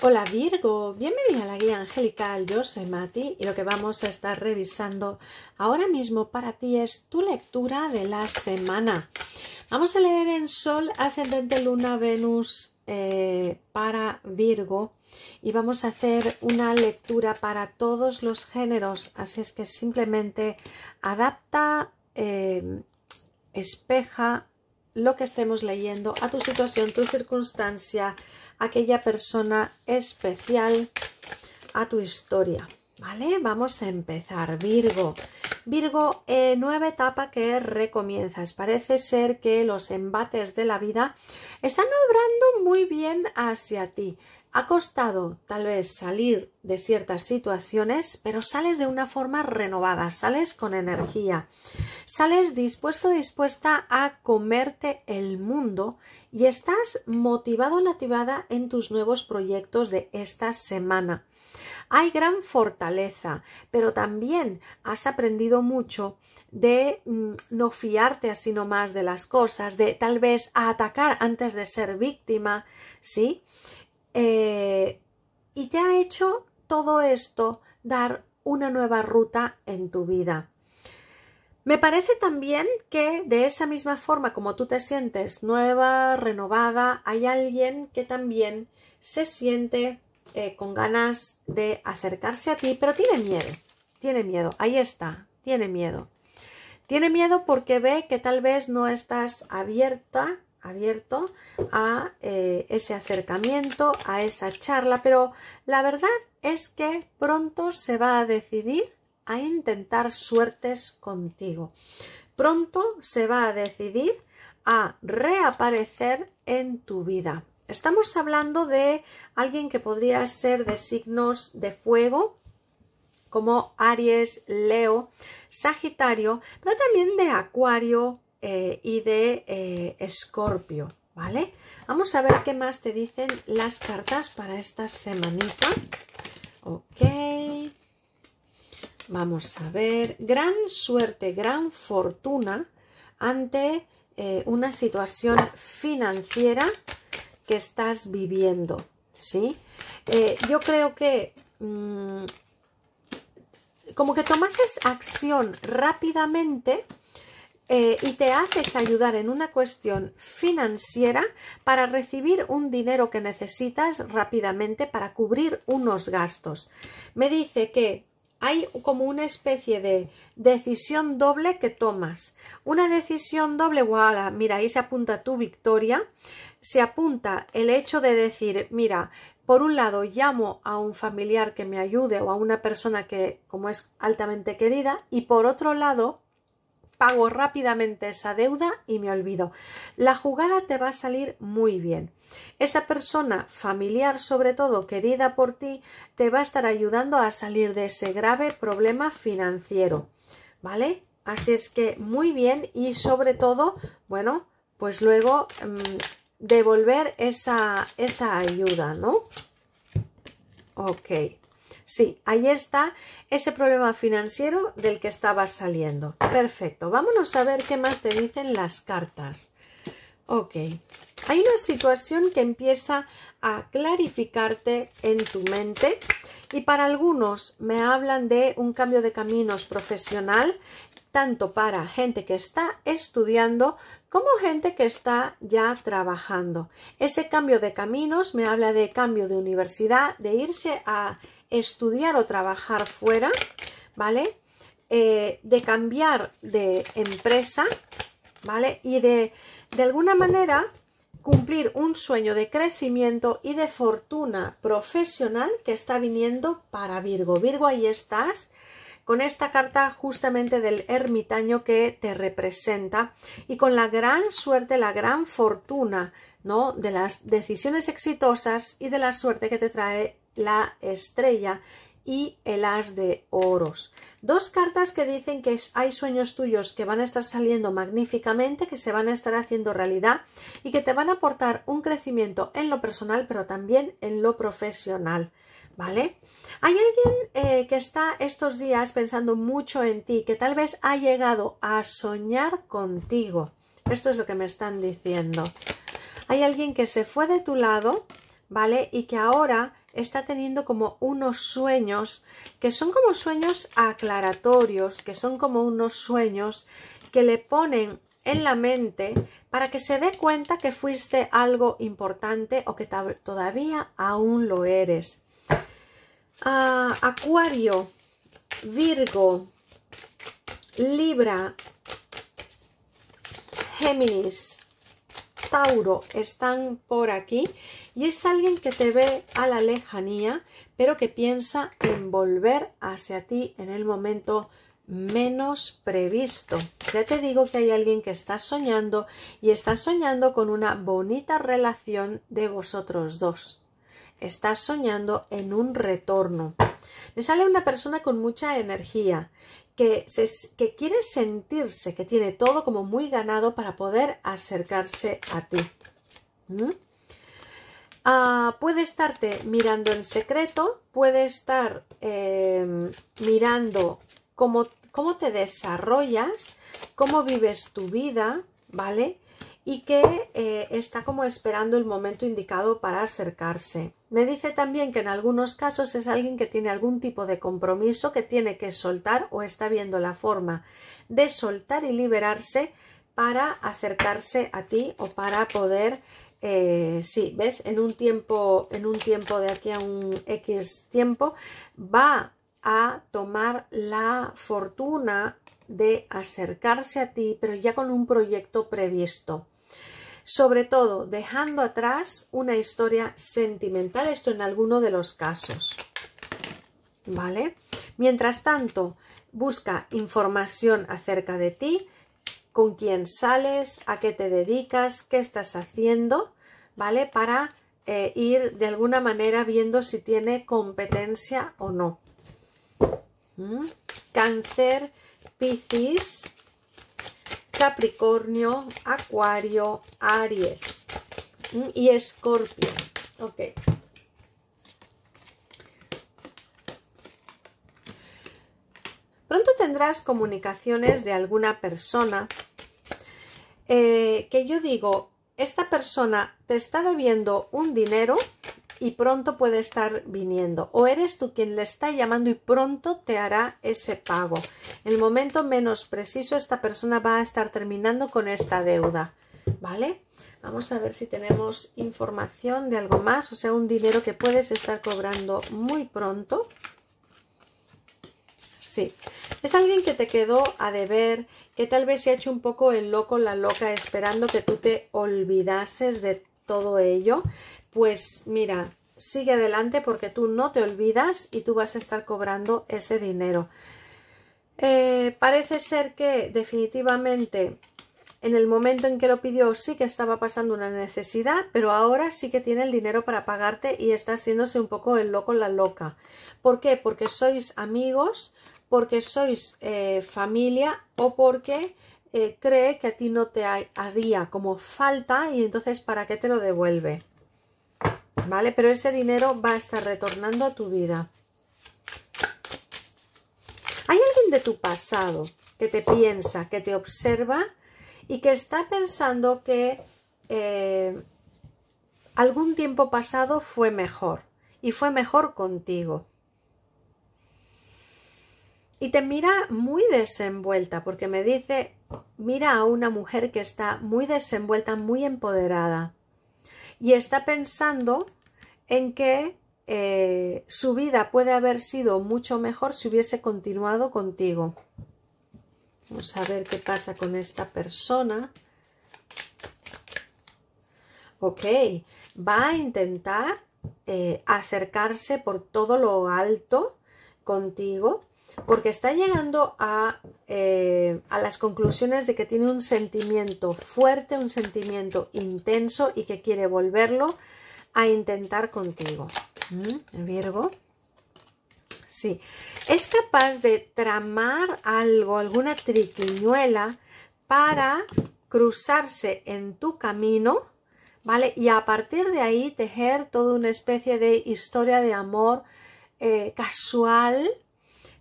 Hola Virgo, bienvenida a la guía angelical, yo soy Mati y lo que vamos a estar revisando ahora mismo para ti es tu lectura de la semana. Vamos a leer en Sol, Ascendente, Luna, Venus eh, para Virgo y vamos a hacer una lectura para todos los géneros, así es que simplemente adapta, eh, espeja lo que estemos leyendo a tu situación, tu circunstancia, aquella persona especial, a tu historia. ¿Vale? Vamos a empezar. Virgo. Virgo, eh, nueva etapa que recomienzas. Parece ser que los embates de la vida están obrando muy bien hacia ti. Ha costado tal vez salir de ciertas situaciones, pero sales de una forma renovada, sales con energía, sales dispuesto, dispuesta a comerte el mundo y estás motivado, motivada en tus nuevos proyectos de esta semana. Hay gran fortaleza, pero también has aprendido mucho de mm, no fiarte así nomás de las cosas, de tal vez a atacar antes de ser víctima, ¿sí? Eh, y te ha hecho todo esto dar una nueva ruta en tu vida. Me parece también que de esa misma forma como tú te sientes nueva, renovada, hay alguien que también se siente eh, con ganas de acercarse a ti, pero tiene miedo, tiene miedo, ahí está, tiene miedo. Tiene miedo porque ve que tal vez no estás abierta abierto a eh, ese acercamiento, a esa charla, pero la verdad es que pronto se va a decidir a intentar suertes contigo. Pronto se va a decidir a reaparecer en tu vida. Estamos hablando de alguien que podría ser de signos de fuego, como Aries, Leo, Sagitario, pero también de Acuario, eh, y de escorpio, eh, ¿vale? Vamos a ver qué más te dicen las cartas para esta semanita. Ok. Vamos a ver. Gran suerte, gran fortuna ante eh, una situación financiera que estás viviendo. ¿Sí? yo creo que mm, como que tomases acción rápidamente eh, y te haces ayudar en una cuestión financiera para recibir un dinero que necesitas rápidamente para cubrir unos gastos. Me dice que hay como una especie de decisión doble que tomas. Una decisión doble, voilà, mira, ahí se apunta tu victoria, se apunta el hecho de decir, mira, por un lado llamo a un familiar que me ayude o a una persona que como es altamente querida y por otro lado pago rápidamente esa deuda y me olvido. La jugada te va a salir muy bien. Esa persona familiar, sobre todo querida por ti, te va a estar ayudando a salir de ese grave problema financiero. ¿Vale? Así es que muy bien y sobre todo, bueno, pues luego mm, devolver esa, esa ayuda, ¿no? Ok. Sí, ahí está ese problema financiero del que estabas saliendo. Perfecto. Vámonos a ver qué más te dicen las cartas. Ok. Hay una situación que empieza a clarificarte en tu mente y para algunos me hablan de un cambio de caminos profesional tanto para gente que está estudiando como gente que está ya trabajando. Ese cambio de caminos me habla de cambio de universidad, de irse a estudiar o trabajar fuera, ¿vale? Eh, de cambiar de empresa, ¿vale? Y de, de alguna manera cumplir un sueño de crecimiento y de fortuna profesional que está viniendo para Virgo. Virgo, ahí estás con esta carta justamente del ermitaño que te representa y con la gran suerte, la gran fortuna, ¿no? De las decisiones exitosas y de la suerte que te trae la estrella y el as de oros. Dos cartas que dicen que hay sueños tuyos que van a estar saliendo magníficamente, que se van a estar haciendo realidad y que te van a aportar un crecimiento en lo personal, pero también en lo profesional. ¿Vale? Hay alguien eh, que está estos días pensando mucho en ti, que tal vez ha llegado a soñar contigo. Esto es lo que me están diciendo. Hay alguien que se fue de tu lado, ¿vale? Y que ahora está teniendo como unos sueños que son como sueños aclaratorios, que son como unos sueños que le ponen en la mente para que se dé cuenta que fuiste algo importante o que todavía aún lo eres. Ah, Acuario, Virgo, Libra, Géminis, Tauro están por aquí y es alguien que te ve a la lejanía, pero que piensa en volver hacia ti en el momento menos previsto. Ya te digo que hay alguien que está soñando y está soñando con una bonita relación de vosotros dos. Estás soñando en un retorno. Me sale una persona con mucha energía que, quiere sentirse, que tiene todo como muy ganado para poder acercarse a ti. ¿Mm? Ah, puede estarte mirando en secreto, puede estar em, mirando cómo, cómo te desarrollas, cómo vives tu vida, ¿vale? Y que eh, está como esperando el momento indicado para acercarse. Me dice también que en algunos casos es alguien que tiene algún tipo de compromiso que tiene que soltar o está viendo la forma de soltar y liberarse para acercarse a ti o para poder eh, sí, ves, en un tiempo, en un tiempo de aquí a un X tiempo, va a tomar la fortuna de acercarse a ti, pero ya con un proyecto previsto sobre todo dejando atrás una historia sentimental, esto en alguno de los casos. ¿Vale? Mientras tanto, busca información acerca de ti, con quién sales, a qué te dedicas, qué estás haciendo, ¿vale? Para eh, ir de alguna manera viendo si tiene competencia o no. ¿Mm? Cáncer, Piscis, Capricornio, Acuario, Aries mm, y Escorpio. Ok. Pronto tendrás comunicaciones de alguna persona eh, que yo digo, esta persona te está debiendo un dinero y pronto puede estar viniendo. O eres tú quien le está llamando y pronto te hará ese pago. En el momento menos preciso esta persona va a estar terminando con esta deuda. ¿Vale? Vamos a ver si tenemos información de algo más, o sea, un dinero que puedes estar cobrando muy pronto. Sí, es alguien que te quedó a deber, que tal vez se ha hecho un poco el loco, la loca, esperando que tú te olvidases de todo ello, pues mira, sigue adelante porque tú no te olvidas y tú vas a estar cobrando ese dinero. Eh, parece ser que definitivamente en el momento en que lo pidió sí que estaba pasando una necesidad, pero ahora sí que tiene el dinero para pagarte y está haciéndose un poco el loco la loca. ¿Por qué? Porque sois amigos, porque sois eh, familia o porque eh, cree que a ti no te haría como falta y entonces para qué te lo devuelve. Pero ese dinero va a estar retornando a tu vida. Hay alguien de tu pasado que te piensa, que te observa y que está pensando que eh, algún tiempo pasado fue mejor y fue mejor contigo. Y te mira muy desenvuelta porque me dice, mira a una mujer que está muy desenvuelta, muy empoderada y está pensando en que eh, su vida puede haber sido mucho mejor si hubiese continuado contigo. Vamos a ver qué pasa con esta persona. Ok, va a intentar eh, acercarse por todo lo alto contigo porque está llegando a, eh, a, las conclusiones de que tiene un sentimiento fuerte, un sentimiento intenso y que quiere volverlo a intentar contigo. el ¿Mm? Virgo. Sí. Es capaz de tramar algo, alguna triquiñuela para cruzarse en tu camino, ¿vale? Y a partir de ahí tejer toda una especie de historia de amor eh, casual,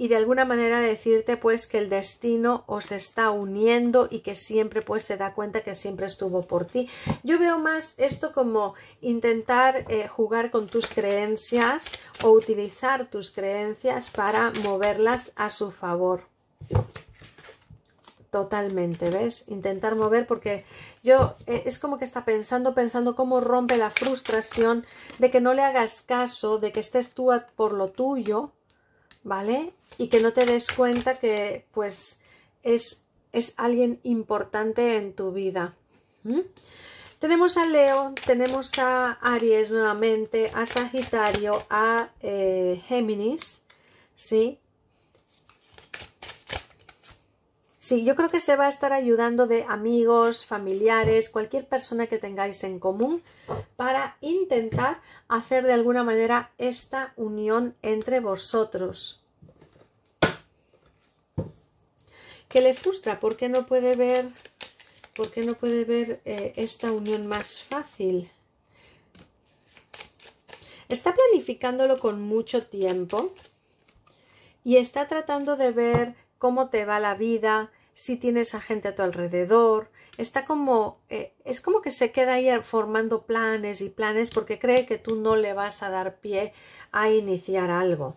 y de alguna manera decirte pues que el destino os está uniendo y que siempre pues se da cuenta que siempre estuvo por ti. Yo veo más esto como intentar eh, jugar con tus creencias o utilizar tus creencias para moverlas a su favor. Totalmente, ¿ves? Intentar mover porque yo eh, es como que está pensando, pensando cómo rompe la frustración de que no le hagas caso, de que estés tú por lo tuyo ¿vale? Y que no te des cuenta que pues es, es alguien importante en tu vida. Tenemos a Leo, tenemos a Aries nuevamente, a Sagitario, a eh, Géminis, ¿sí? Sí, yo creo que se va a estar ayudando de amigos, familiares, cualquier persona que tengáis en común para intentar hacer de alguna manera esta unión entre vosotros. Que le frustra, porque no puede ver, no puede ver eh, esta unión más fácil? Está planificándolo con mucho tiempo y está tratando de ver cómo te va la vida, si tienes a gente a tu alrededor. Está como, eh, es como que se queda ahí formando planes y planes porque cree que tú no le vas a dar pie a iniciar algo.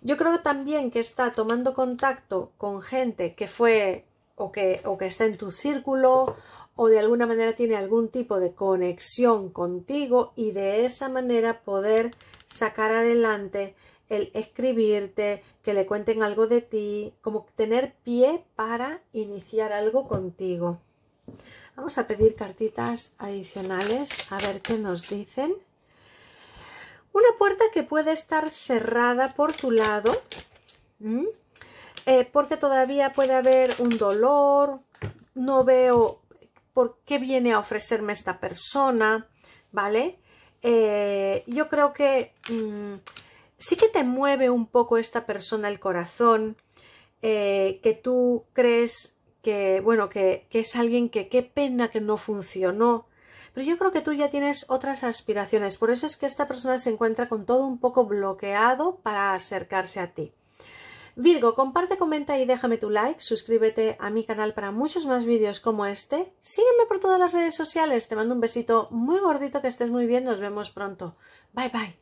Yo creo también que está tomando contacto con gente que fue o que, o que está en tu círculo o de alguna manera tiene algún tipo de conexión contigo y de esa manera poder sacar adelante el escribirte, que le cuenten algo de ti, como tener pie para iniciar algo contigo. Vamos a pedir cartitas adicionales a ver qué nos dicen. Una puerta que puede estar cerrada por tu lado, eh, porque todavía puede haber un dolor, no veo por qué viene a ofrecerme esta persona, ¿vale? Eh, yo creo que mm, sí que te mueve un poco esta persona el corazón, eh, que tú crees que, bueno, que, que es alguien que qué pena que no funcionó, pero yo creo que tú ya tienes otras aspiraciones, por eso es que esta persona se encuentra con todo un poco bloqueado para acercarse a ti. Virgo, comparte, comenta y déjame tu like, suscríbete a mi canal para muchos más vídeos como este, sígueme por todas las redes sociales, te mando un besito muy gordito, que estés muy bien, nos vemos pronto. Bye bye.